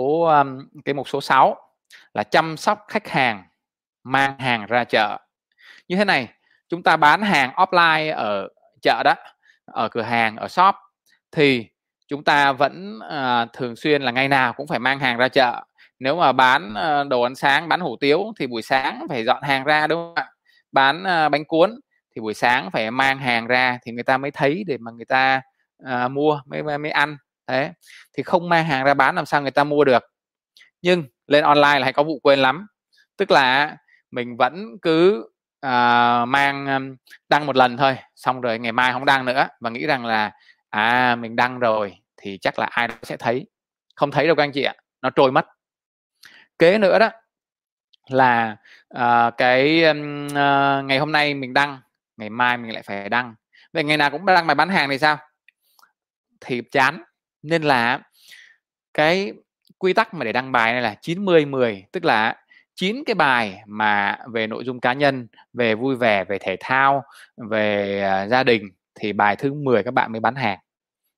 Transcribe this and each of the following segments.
số um, cái mục số 6 là chăm sóc khách hàng mang hàng ra chợ như thế này chúng ta bán hàng offline ở chợ đó ở cửa hàng ở shop thì chúng ta vẫn uh, thường xuyên là ngày nào cũng phải mang hàng ra chợ nếu mà bán uh, đồ ăn sáng bán hủ tiếu thì buổi sáng phải dọn hàng ra đúng không ạ bán uh, bánh cuốn thì buổi sáng phải mang hàng ra thì người ta mới thấy để mà người ta uh, mua mới mới ăn thế thì không mang hàng ra bán làm sao người ta mua được nhưng lên online là hay có vụ quên lắm tức là mình vẫn cứ uh, mang đăng một lần thôi xong rồi ngày mai không đăng nữa và nghĩ rằng là à mình đăng rồi thì chắc là ai đó sẽ thấy không thấy đâu các anh chị ạ nó trôi mất kế nữa đó là uh, cái uh, ngày hôm nay mình đăng ngày mai mình lại phải đăng vậy ngày nào cũng đăng bài bán hàng thì sao thì chán nên là cái quy tắc mà để đăng bài này là 90 10 tức là chín cái bài mà về nội dung cá nhân về vui vẻ về thể thao về à, gia đình thì bài thứ 10 các bạn mới bán hàng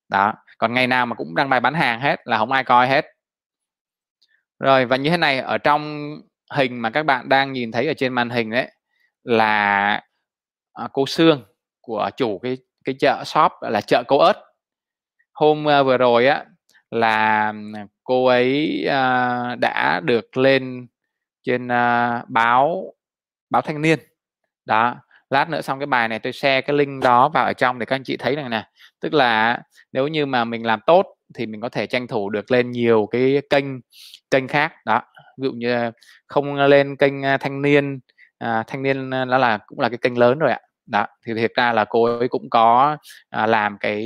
đó còn ngày nào mà cũng đăng bài bán hàng hết là không ai coi hết rồi và như thế này ở trong hình mà các bạn đang nhìn thấy ở trên màn hình đấy là à, cô Sương của chủ cái cái chợ shop là chợ câu ớt hôm ờ, vừa rồi á là cô ấy uh, đã được lên trên uh, báo báo thanh niên đó lát nữa xong cái bài này tôi share cái link đó vào ở trong để các anh chị thấy rằng nè tức là nếu như mà mình làm tốt thì mình có thể tranh thủ được lên nhiều cái kênh kênh khác đó ví dụ như không lên kênh thanh niên à, thanh niên đó là cũng là cái kênh lớn rồi ạ đó thì thiệt ra là cô ấy cũng có à, làm cái,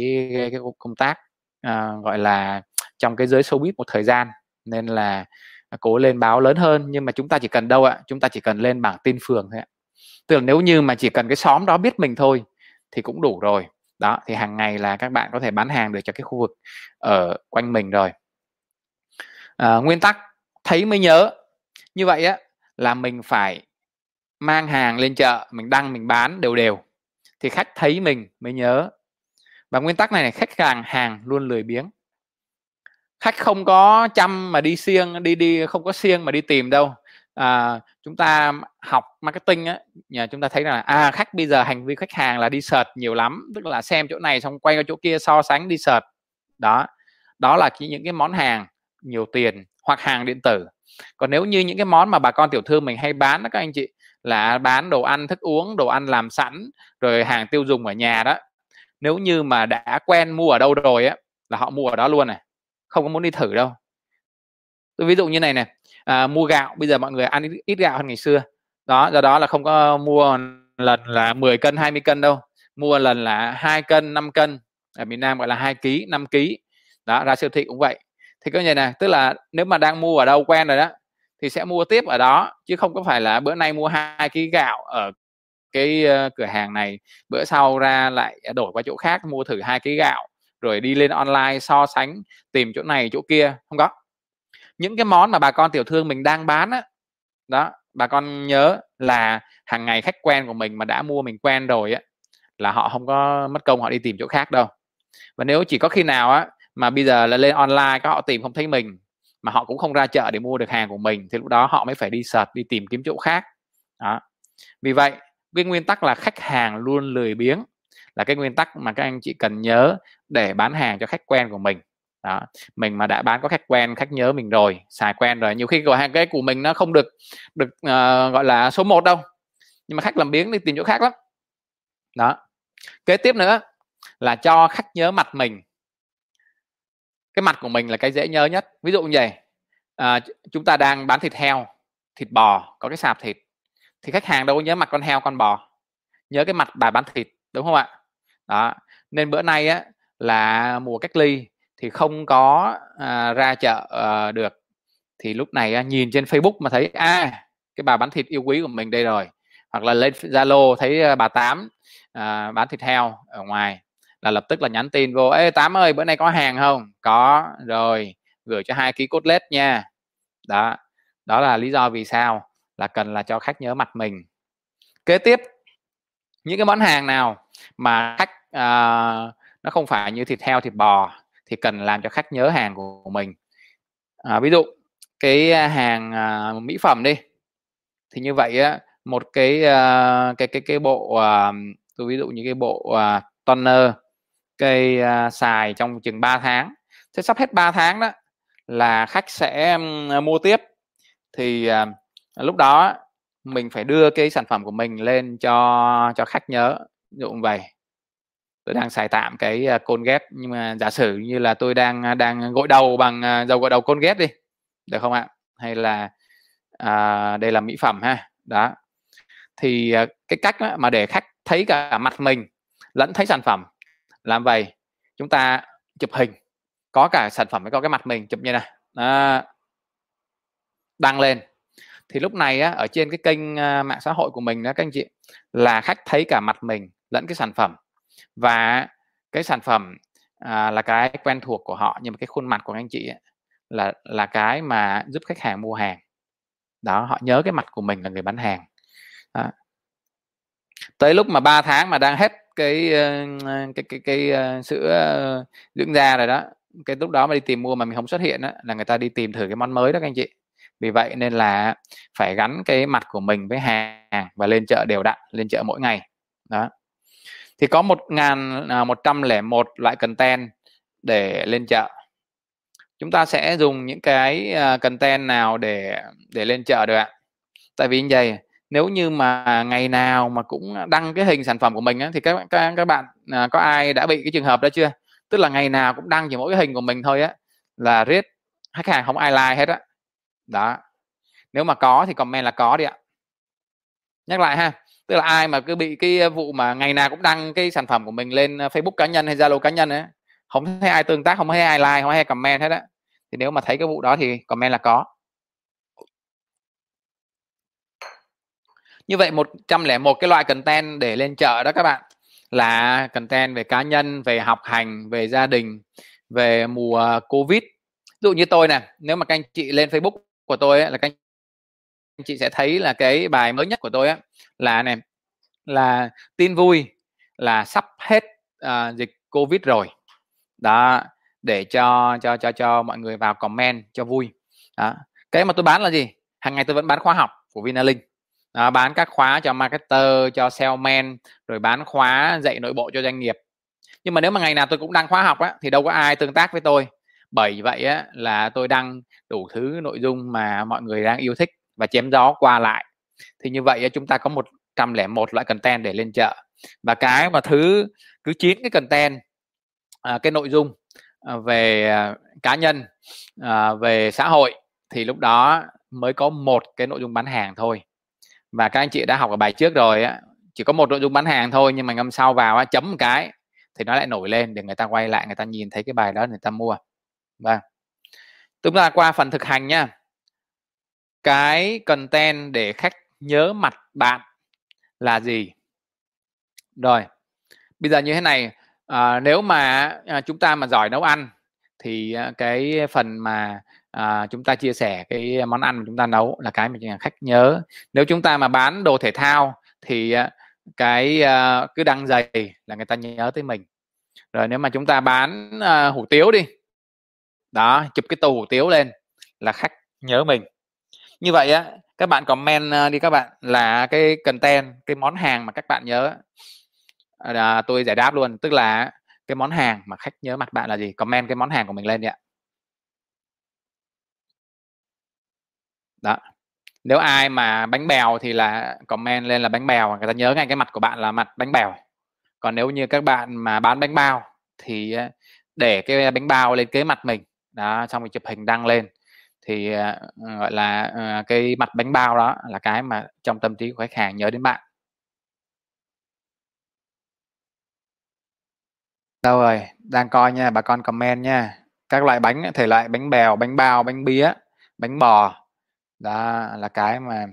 cái công tác À, gọi là trong cái giới showbiz một thời gian nên là à, cố lên báo lớn hơn nhưng mà chúng ta chỉ cần đâu ạ chúng ta chỉ cần lên bảng tin phường thôi ạ tức là nếu như mà chỉ cần cái xóm đó biết mình thôi thì cũng đủ rồi đó thì hàng ngày là các bạn có thể bán hàng được cho cái khu vực ở quanh mình rồi à, nguyên tắc thấy mới nhớ như vậy á là mình phải mang hàng lên chợ mình đăng mình bán đều đều thì khách thấy mình mới nhớ và nguyên tắc này, này khách hàng hàng luôn lười biếng khách không có chăm mà đi siêng đi đi không có siêng mà đi tìm đâu à, chúng ta học marketing á nhà chúng ta thấy là à khách bây giờ hành vi khách hàng là đi sợt nhiều lắm tức là xem chỗ này xong quay qua chỗ kia so sánh đi sợt đó đó là chỉ những cái món hàng nhiều tiền hoặc hàng điện tử còn nếu như những cái món mà bà con tiểu thương mình hay bán đó các anh chị là bán đồ ăn thức uống đồ ăn làm sẵn rồi hàng tiêu dùng ở nhà đó nếu như mà đã quen mua ở đâu rồi á là họ mua ở đó luôn này không có muốn đi thử đâu tôi ví dụ như này này à, mua gạo bây giờ mọi người ăn ít gạo hơn ngày xưa đó do đó là không có mua lần là 10 cân 20 cân đâu mua lần là hai cân 5 cân ở miền Nam gọi là hai kg 5 kg đó ra siêu thị cũng vậy thì có như này tức là nếu mà đang mua ở đâu quen rồi đó thì sẽ mua tiếp ở đó chứ không có phải là bữa nay mua hai ký gạo ở cái cửa hàng này bữa sau ra lại à, đổi qua chỗ khác mua thử hai cái gạo rồi đi lên online so sánh tìm chỗ này chỗ kia không có những cái món mà bà con tiểu thương mình đang bán á đó, bà con nhớ là hàng ngày khách quen của mình mà đã mua mình quen rồi á là họ không có mất công họ đi tìm chỗ khác đâu và nếu chỉ có khi nào á mà bây giờ là lên online các họ tìm không thấy mình mà họ cũng không ra chợ để mua được hàng của mình thì lúc đó họ mới phải đi search đi tìm kiếm chỗ khác đó vì vậy cái nguyên tắc là khách hàng luôn lười biếng là cái nguyên tắc mà các anh chị cần nhớ để bán hàng cho khách quen của mình đó mình mà đã bán có khách quen khách nhớ mình rồi xài quen rồi nhiều khi gọi hàng cái của mình nó không được được uh, gọi là số 1 đâu nhưng mà khách làm biếng đi tìm chỗ khác lắm đó kế tiếp nữa là cho khách nhớ mặt mình cái mặt của mình là cái dễ nhớ nhất ví dụ như vậy à, chúng ta đang bán thịt heo thịt bò có cái sạp thịt thì khách hàng đâu có nhớ mặt con heo con bò nhớ cái mặt bà bán thịt đúng không ạ đó nên bữa nay á là mùa cách ly thì không có à, ra chợ à, được thì lúc này à, nhìn trên Facebook mà thấy a à, cái bà bán thịt yêu quý của mình đây rồi hoặc là lên Zalo thấy ờ, bà tám à, bán thịt heo ở ngoài là lập tức là nhắn tin vô ê tám ơi bữa nay có hàng không có rồi gửi cho hai ký cốt lết nha đó đó là lý do vì sao là cần là cho khách nhớ mặt mình kế tiếp những cái món hàng nào mà khách uh, nó không phải như thịt heo thịt bò thì cần làm cho khách nhớ hàng của mình à, ví dụ cái hàng à, mỹ phẩm đi thì như vậy á một cái à, cái cái cái bộ à, tôi ví dụ như cái bộ à, toner cây à, xài trong chừng 3 tháng thế sắp hết 3 tháng đó là khách sẽ à, mua tiếp thì à, À, lúc đó mình phải đưa cái sản phẩm của mình lên cho cho khách nhớ ví như vậy tôi đang xài tạm cái à, côn ghép nhưng mà giả sử như là tôi đang à, đang gội đầu bằng dầu gội đầu côn ghép đi được không ạ hay là à, đây là mỹ phẩm ha đó thì cái cách mà để khách thấy cả mặt mình lẫn thấy sản phẩm làm vậy chúng ta chụp hình có cả sản phẩm có cái mặt mình chụp như này đó. đăng lên thì lúc này á, ở trên cái kênh ờ, mạng xã hội của mình đó các anh chị là khách thấy cả mặt mình lẫn cái sản phẩm và cái sản phẩm à, là cái quen thuộc của họ nhưng mà cái khuôn mặt của anh chị ấy, là là cái mà giúp khách hàng mua hàng đó họ nhớ cái mặt của mình là người bán hàng đó. tới lúc mà 3 tháng mà đang hết cái ờ, cái cái, cái, cái ờ, sữa dưỡng da rồi đó cái lúc đó mà đi tìm mua mà mình không xuất hiện đó, là người ta đi tìm thử cái món mới đó các anh chị vì vậy nên là phải gắn cái mặt của mình với hàng và lên chợ đều đặn lên chợ mỗi ngày đó thì có một ngàn à, một trăm lẻ một loại content để lên chợ chúng ta sẽ dùng những cái à, content nào để để lên chợ được ạ tại vì như vậy nếu như mà ngày nào mà cũng đăng cái hình sản phẩm của mình á, thì các các các bạn à, có ai đã bị cái trường hợp đó chưa tức là ngày nào cũng đăng chỉ mỗi cái hình của mình thôi á là riết khách hàng không ai like hết á đó nếu mà có thì comment là có đi ạ nhắc lại ha tức là ai mà cứ bị cái vụ mà ngày nào cũng đăng cái sản phẩm của mình lên facebook cá nhân hay zalo cá nhân ấy không thấy ai tương tác không thấy ai like không thấy ai comment hết á thì nếu mà thấy cái vụ đó thì comment là có như vậy 101 cái loại content để lên chợ đó các bạn là content về cá nhân về học hành về gia đình về mùa covid ví dụ như tôi nè nếu mà các anh chị lên facebook của tôi ấy, là các anh chị sẽ thấy là cái bài mới nhất của tôi ấy, là này là tin vui là sắp hết uh, dịch covid rồi đó để cho cho cho cho mọi người vào comment cho vui đó. cái mà tôi bán là gì hàng ngày tôi vẫn bán khóa học của Vinalink đó, bán các khóa cho marketer cho salesman rồi bán khóa dạy nội bộ cho doanh nghiệp nhưng mà nếu mà ngày nào tôi cũng đăng khóa học á, thì đâu có ai tương tác với tôi bởi vậy á, là tôi đăng đủ thứ nội dung mà mọi người đang yêu thích và chém gió qua lại thì như vậy chúng ta có 101 loại content để lên chợ và cái mà thứ cứ chín cái content à, cái nội dung à, về à, cá nhân à, về xã hội thì lúc đó mới có một cái nội dung bán hàng thôi và các anh chị đã học ở bài trước rồi á chỉ có một nội dung bán hàng thôi nhưng mà ngâm sau vào á, chấm một cái thì nó lại nổi lên để người ta quay lại người ta nhìn thấy cái bài đó người ta mua vâng chúng ta qua phần thực hành nha cái content để khách nhớ mặt bạn là gì rồi bây giờ như thế này à, nếu mà à, chúng ta mà giỏi nấu ăn thì à, cái phần mà à, chúng ta chia sẻ cái món ăn mà chúng ta nấu là cái mà khách nhớ nếu chúng ta mà bán đồ thể thao thì à, cái à, cứ đăng giày là người ta nhớ tới mình rồi nếu mà chúng ta bán à, hủ tiếu đi đó chụp cái tù hủ tiếu lên là khách nhớ mình như vậy á các bạn comment ờ, đi các bạn là cái content cái món hàng mà các bạn nhớ à, tôi giải đáp luôn tức là cái món hàng mà khách nhớ mặt bạn là gì comment cái món hàng của mình lên đi ạ đó nếu ai mà bánh bèo thì là comment lên là bánh bèo người ta nhớ ngay cái mặt của bạn là mặt bánh bèo còn nếu như các bạn mà bán bánh bao thì ờ, để cái bánh bao lên kế mặt mình đó xong rồi chụp hình đăng lên thì uh, gọi là uh, cái mặt bánh bao đó là cái mà trong tâm trí của khách hàng nhớ đến bạn đâu rồi đang coi nha bà con comment nha các loại bánh thể loại bánh bèo bánh bao bánh bía bánh bò đó là cái mà